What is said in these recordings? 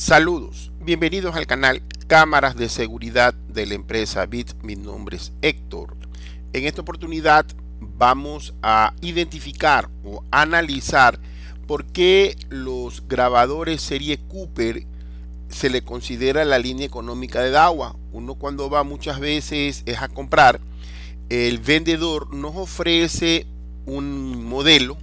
Saludos, bienvenidos al canal Cámaras de Seguridad de la empresa BIT. Mi nombre es Héctor. En esta oportunidad vamos a identificar o analizar por qué los grabadores serie Cooper se le considera la línea económica de DAWA. Uno cuando va muchas veces es a comprar, el vendedor nos ofrece un modelo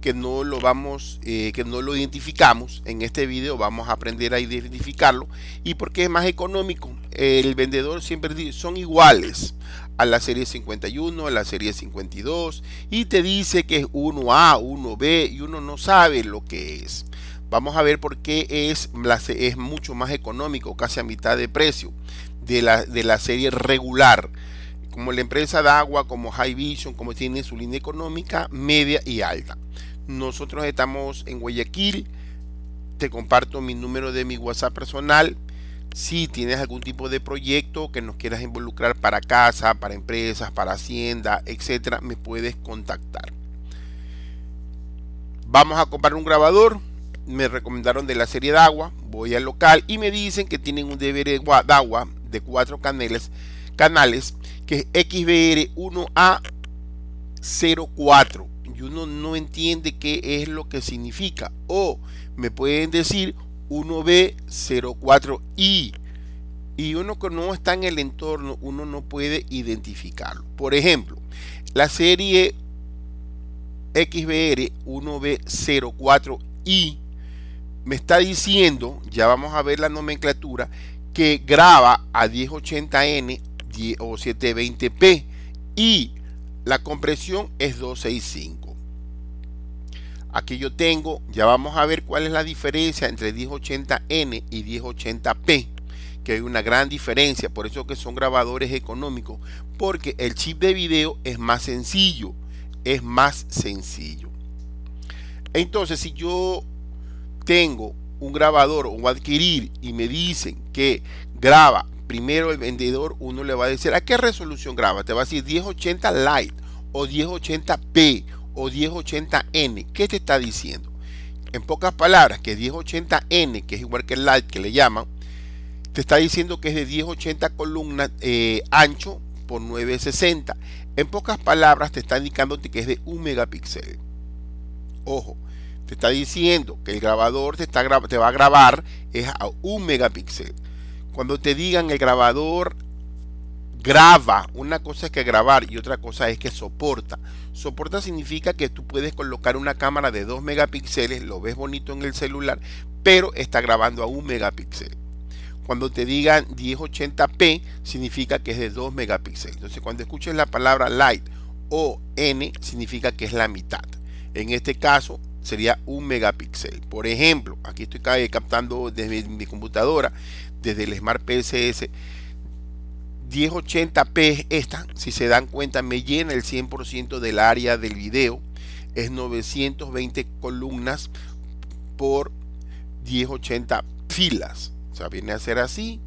que no lo vamos, eh, que no lo identificamos. En este vídeo vamos a aprender a identificarlo y porque es más económico. El vendedor siempre dice, son iguales a la serie 51, a la serie 52 y te dice que es 1A, 1B y uno no sabe lo que es. Vamos a ver por qué es, es mucho más económico, casi a mitad de precio de la, de la serie regular como la empresa de agua, como High Vision, como tiene su línea económica media y alta. Nosotros estamos en Guayaquil. Te comparto mi número de mi WhatsApp personal. Si tienes algún tipo de proyecto que nos quieras involucrar para casa, para empresas, para hacienda, etcétera, me puedes contactar. Vamos a comprar un grabador. Me recomendaron de la serie de agua. Voy al local y me dicen que tienen un deber de agua de cuatro canales, canales que es XBR 1A04 y uno no entiende qué es lo que significa. O me pueden decir 1B04I y uno que no está en el entorno, uno no puede identificarlo. Por ejemplo, la serie XBR 1B04I me está diciendo, ya vamos a ver la nomenclatura, que graba a 1080N o 720p y la compresión es 265. Aquí yo tengo, ya vamos a ver cuál es la diferencia entre 1080N y 1080P, que hay una gran diferencia, por eso que son grabadores económicos, porque el chip de video es más sencillo, es más sencillo. Entonces, si yo tengo un grabador o adquirir y me dicen que graba primero el vendedor uno le va a decir, ¿a qué resolución graba? Te va a decir 1080 light o 1080p o 1080n. ¿Qué te está diciendo? En pocas palabras, que 1080n, que es igual que el Lite que le llaman, te está diciendo que es de 1080 columnas eh, ancho por 960. En pocas palabras, te está indicando que es de 1 megapíxel. Ojo, te está diciendo que el grabador te, está, te va a grabar es a 1 megapíxel. Cuando te digan el grabador graba, una cosa es que grabar y otra cosa es que soporta. Soporta significa que tú puedes colocar una cámara de 2 megapíxeles, lo ves bonito en el celular, pero está grabando a 1 megapíxel. Cuando te digan 1080p, significa que es de 2 megapíxeles. Entonces, cuando escuches la palabra light o n, significa que es la mitad. En este caso, sería 1 megapíxel. Por ejemplo, aquí estoy captando desde mi computadora desde el Smart PSS 1080p esta, si se dan cuenta, me llena el 100% del área del video. Es 920 columnas por 1080 filas. O sea, viene a ser así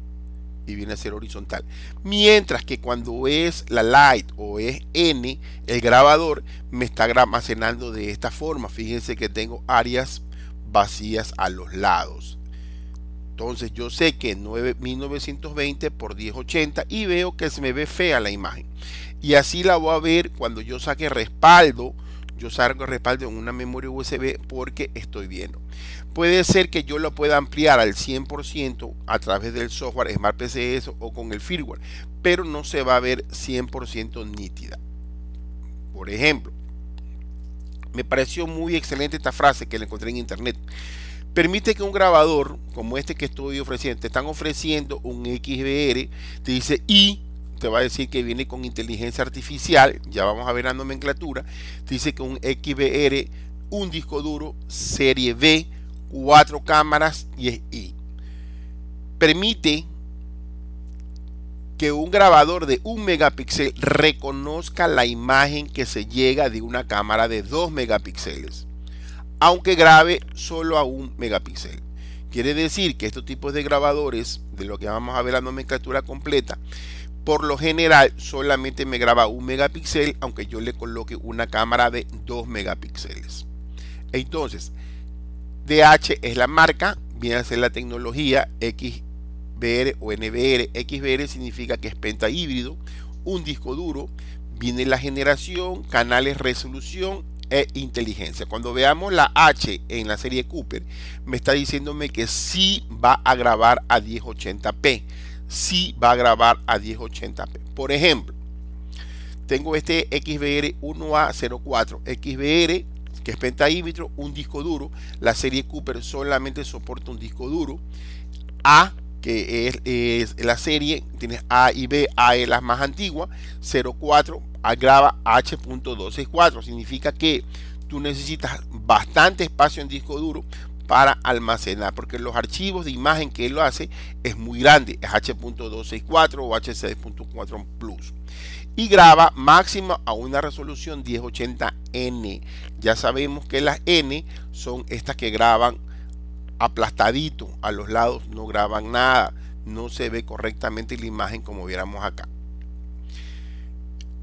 y viene a ser horizontal. Mientras que cuando es la light o es N, el grabador me está almacenando de esta forma. Fíjense que tengo áreas vacías a los lados. Entonces yo sé que 9920 1920 por 1080 y veo que se me ve fea la imagen. Y así la voy a ver cuando yo saque respaldo. Yo salgo respaldo en una memoria USB porque estoy viendo. Puede ser que yo lo pueda ampliar al 100% a través del software Smart PCS o con el firmware, pero no se va a ver 100% nítida. Por ejemplo, me pareció muy excelente esta frase que le encontré en internet permite que un grabador como este que estoy ofreciendo, te están ofreciendo un XBR, te dice y te va a decir que viene con inteligencia artificial, ya vamos a ver la nomenclatura, dice que un XBR, un disco duro, serie B, cuatro cámaras y es I. Permite que un grabador de un megapíxel reconozca la imagen que se llega de una cámara de dos megapíxeles aunque grabe solo a un megapíxel. Quiere decir que estos tipos de grabadores, de lo que vamos a ver la nomenclatura completa, por lo general solamente me graba un megapíxel, aunque yo le coloque una cámara de 2 megapíxeles. Entonces, DH es la marca, viene a ser la tecnología, XBR o NBR. XBR significa que es penta híbrido, un disco duro, viene la generación, canales resolución e inteligencia. Cuando veamos la H en la serie Cooper, me está diciéndome que si va a grabar a 1080p. si va a grabar a 1080p. Por ejemplo, tengo este XBR 1A04. XBR, que es pentaímetro, un disco duro. La serie Cooper solamente soporta un disco duro. A que es, la serie, tienes A y B, A es la más antigua, 04 graba H.264, significa que tú necesitas bastante espacio en disco duro para almacenar, porque los archivos de imagen que él lo hace es muy grande, es H.264 o h Plus. Y graba máximo a una resolución 1080n. Ya sabemos que las n son estas que graban aplastadito a los lados, no graban nada, no se ve correctamente la imagen como viéramos acá.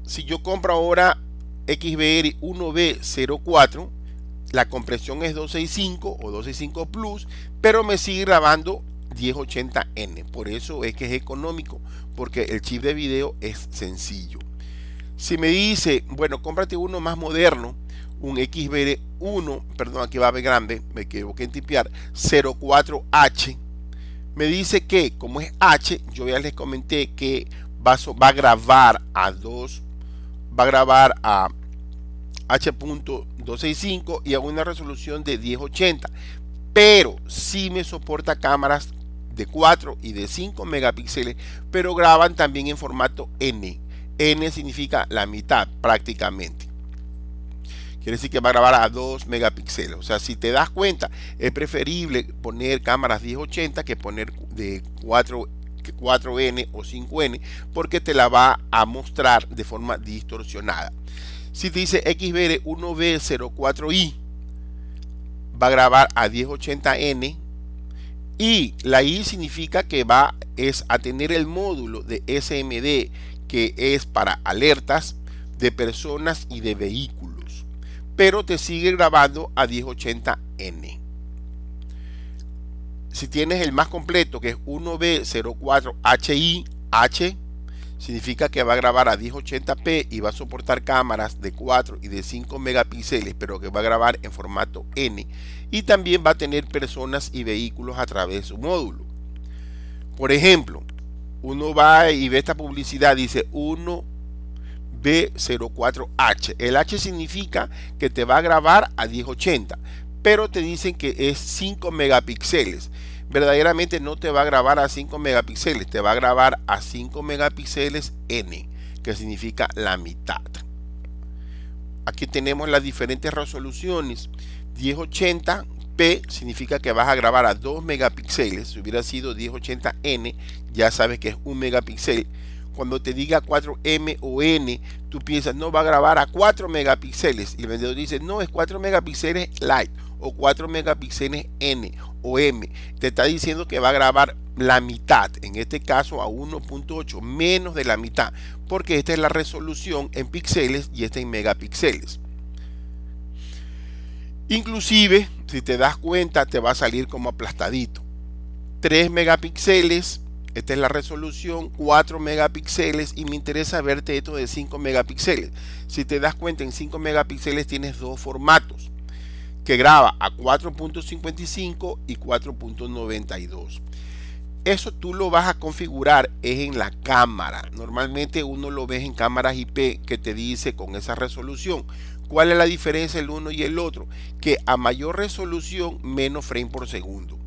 Si yo compro ahora XBR 1B04, la compresión es 265 o 265 Plus, pero me sigue grabando 1080N. Por eso es que es económico, porque el chip de video es sencillo. Si me dice, bueno, cómprate uno más moderno, un XBR1, perdón, aquí va a ver grande, me equivoqué en tipear, 04H, me dice que como es H, yo ya les comenté que va, a grabar a 2, va a grabar a H.265 y a una resolución de 1080, pero sí me soporta cámaras de 4 y de 5 megapíxeles, pero graban también en formato N. N significa la mitad prácticamente quiere decir que va a grabar a 2 megapíxeles. O sea, si te das cuenta, es preferible poner cámaras 1080 que poner de 4 n o 5N porque te la va a mostrar de forma distorsionada. Si te dice XBR 1B04i va a grabar a 1080N y la i significa que va es a tener el módulo de SMD que es para alertas de personas y de vehículos pero te sigue grabando a 1080n. Si tienes el más completo, que es 1B04HIH, significa que va a grabar a 1080p y va a soportar cámaras de 4 y de 5 megapíxeles, pero que va a grabar en formato N. Y también va a tener personas y vehículos a través de su módulo. Por ejemplo, uno va y ve esta publicidad, dice 1 b 04 h El H significa que te va a grabar a 1080, pero te dicen que es 5 megapíxeles. Verdaderamente no te va a grabar a 5 megapíxeles, te va a grabar a 5 megapíxeles N, que significa la mitad. Aquí tenemos las diferentes resoluciones. 1080 P significa que vas a grabar a 2 megapíxeles. Si hubiera sido 1080N, ya sabes que es 1 megapíxel cuando te diga 4M o N, tú piensas, no, va a grabar a 4 megapíxeles. Y el vendedor dice, no, es 4 megapíxeles light o 4 megapíxeles N o M. Te está diciendo que va a grabar la mitad, en este caso a 1.8, menos de la mitad, porque esta es la resolución en píxeles y esta en megapíxeles. Inclusive, si te das cuenta, te va a salir como aplastadito. 3 megapíxeles esta es la resolución 4 megapíxeles y me interesa verte esto de 5 megapíxeles. Si te das cuenta, en 5 megapíxeles tienes dos formatos que graba a 4.55 y 4.92. Eso tú lo vas a configurar es en la cámara. Normalmente uno lo ves en cámaras IP que te dice con esa resolución. ¿Cuál es la diferencia el uno y el otro? Que a mayor resolución menos frame por segundo.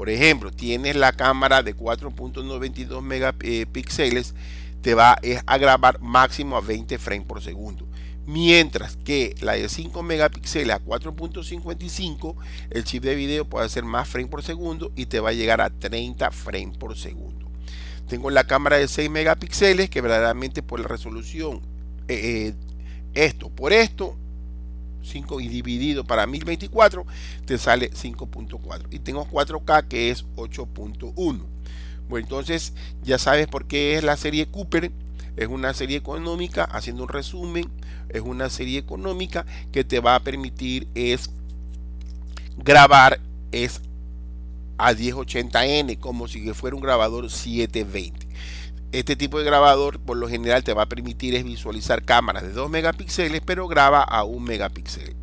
Por ejemplo, tienes la cámara de 4.92 megapíxeles, eh, te va eh, a grabar máximo a 20 frames por segundo. Mientras que la de 5 megapíxeles a 4.55, el chip de video puede hacer más frames por segundo y te va a llegar a 30 frames por segundo. Tengo la cámara de 6 megapíxeles que verdaderamente por la resolución, eh, esto por esto, 5 y dividido para 1024 te sale 5.4 y tengo 4K que es 8.1 bueno entonces ya sabes por qué es la serie Cooper es una serie económica haciendo un resumen es una serie económica que te va a permitir es grabar es a 1080n como si fuera un grabador 720 este tipo de grabador por lo general te va a permitir es visualizar cámaras de 2 megapíxeles, pero graba a 1 megapíxel.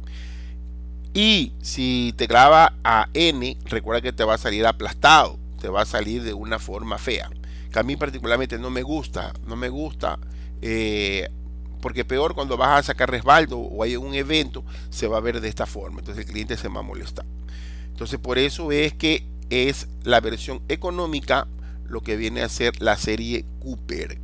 Y si te graba a N, recuerda que te va a salir aplastado, te va a salir de una forma fea. Que a mí particularmente no me gusta, no me gusta. Eh, porque peor cuando vas a sacar resbaldo o hay un evento, se va a ver de esta forma. Entonces el cliente se va a molestar. Entonces por eso es que es la versión económica lo que viene a ser la serie Cooper.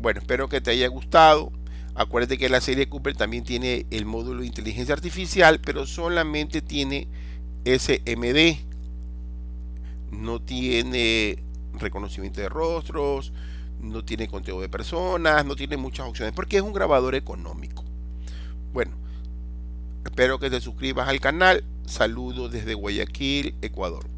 Bueno, espero que te haya gustado. Acuérdate que la serie Cooper también tiene el módulo de inteligencia artificial, pero solamente tiene SMD. No tiene reconocimiento de rostros, no tiene conteo de personas, no tiene muchas opciones, porque es un grabador económico. Bueno, espero que te suscribas al canal. Saludos desde Guayaquil, Ecuador.